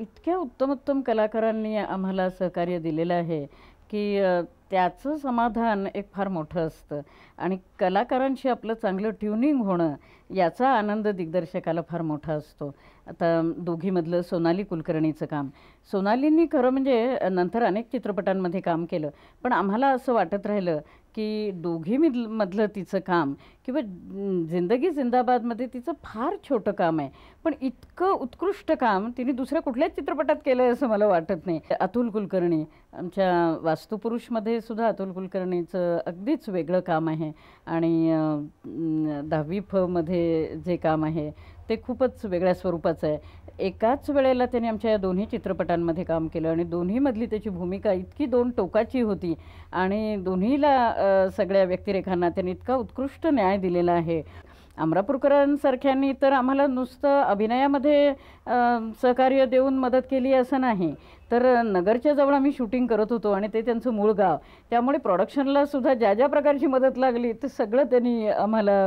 इतक्या उत्तमोत्तम कलाकारांनी आम्हाला सहकार्य दिलेलं आहे की त्याचं समाधान एक फार मोठं असतं आणि कलाकारांशी आपलं चांगलं ट्युनिंग होणं याचा आनंद दिग्दर्शकाला फार मोठा असतो आता दोघीमधलं सोनाली कुलकर्णीचं काम सोनालींनी खरं म्हणजे नंतर अनेक चित्रपटांमध्ये काम केलं पण आम्हाला असं वाटत राहिलं की दोघी मिद मधलं तिचं काम किंवा जिंदगी जिंदाबादमध्ये तिचं फार छोटं काम आहे पण इतकं उत्कृष्ट काम तिने दुसऱ्या कुठल्याच चित्रपटात केलं आहे असं मला वाटत नाही अतुल कुलकर्णी आमच्या वास्तुपुरुषमध्ये सुद्धा अतुल कुलकर्णीचं अगदीच वेगळं काम आहे आणि दहावी फमध्ये जे काम आहे ते खूपच वेगळ्या स्वरूपाचं आहे एकाच वेळेला त्याने आमच्या या दोन्ही चित्रपटांमध्ये काम केलं आणि दोन्हीमधली त्याची भूमिका इतकी दोन टोकाची होती आणि दोन्हीला सगळ्या व्यक्तिरेखांना त्याने इतका उत्कृष्ट न्याय दिलेला आहे अमरापूरकरांसारख्यांनी तर आम्हाला नुसतं अभिनयामध्ये सहकार्य देऊन मदत केली असं नाही तर नगरच्या जवळ आम्ही शूटिंग करत होतो आणि ते त्यांचं मूळ गाव त्यामुळे प्रॉडक्शनला सुद्धा ज्या ज्या प्रकारची मदत लागली ते सगळं त्यांनी आम्हाला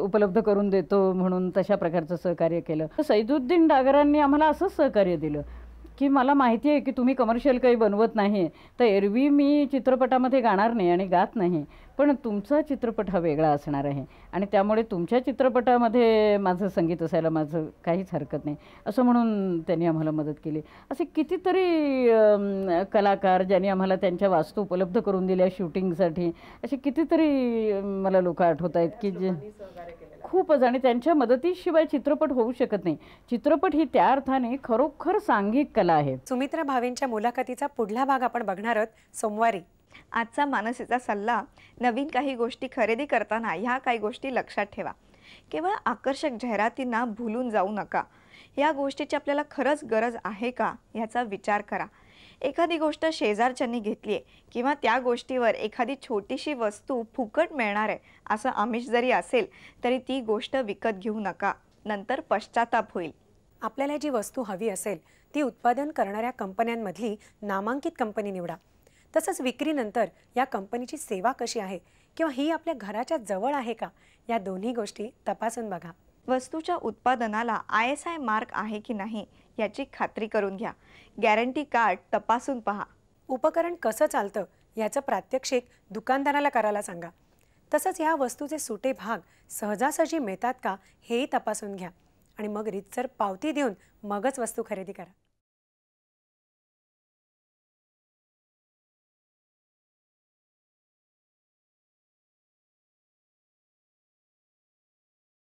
उपलब्ध करून देतो म्हणून तशा प्रकारचं सहकार्य केलं सैदुद्दीन डागरांनी आम्हाला असंच सहकार्य दिलं की मला माहिती आहे की तुम्ही कमर्शियल काही बनवत नाही तर एरवी मी चित्रपटामध्ये गाणार नाही आणि गात नाही पण तुमचा चित्रपट हा वेगळा असणार आहे आणि त्यामुळे तुमच्या चित्रपटामध्ये माझं संगीत असायला माझं काहीच हरकत नाही असं म्हणून त्यांनी आम्हाला मदत केली असे कितीतरी कलाकार ज्यांनी आम्हाला त्यांच्या वास्तू उपलब्ध करून दिल्या शूटिंगसाठी असे कितीतरी मला लोक आठवत आहेत की जे खूपच आणि त्यांच्या मदतीशिवाय चित्रपट होऊ शकत नाही चित्रपट ही त्या अर्थाने खरोखर सांघिक कला आहे सुमित्रा भावेंच्या मुलाखतीचा पुढला भाग आपण बघणार आहोत सोमवारी आजचा मानसीचा सल्ला नवीन काही गोष्टी खरेदी करताना ह्या काही गोष्टी लक्षात ठेवा केवळ आकर्षक जाहिरातींना भुलून जाऊ नका या गोष्टीची आपल्याला खरंच गरज आहे का याचा विचार करा एखादी गोष्ट शेजारच्यांनी घेतली आहे किंवा त्या गोष्टीवर एखादी छोटीशी वस्तू फुकट मिळणार आहे असं आमिष जरी असेल तरी ती गोष्ट विकत घेऊ नका नंतर पश्चाताप होईल आपल्याला जी वस्तू हवी असेल ती उत्पादन करणाऱ्या कंपन्यांमधली नामांकित कंपनी निवडा तसंच विक्रीनंतर या कंपनीची सेवा कशी आहे किंवा ही आपल्या घराच्या जवळ आहे का या दोन्ही गोष्टी तपासून बघा वस्तूच्या उत्पादनाला आय एस आय मार्क आहे की नाही याची खात्री करून घ्या गॅरंटी कार्ड तपासून पहा उपकरण कसं चालतं याचं प्रात्यक्षिक दुकानदाराला करायला सांगा तसंच ह्या वस्तूचे सुटे भाग सहजासहजी मिळतात का हेही तपासून घ्या आणि मग रितसर पावती देऊन मगच वस्तू खरेदी करा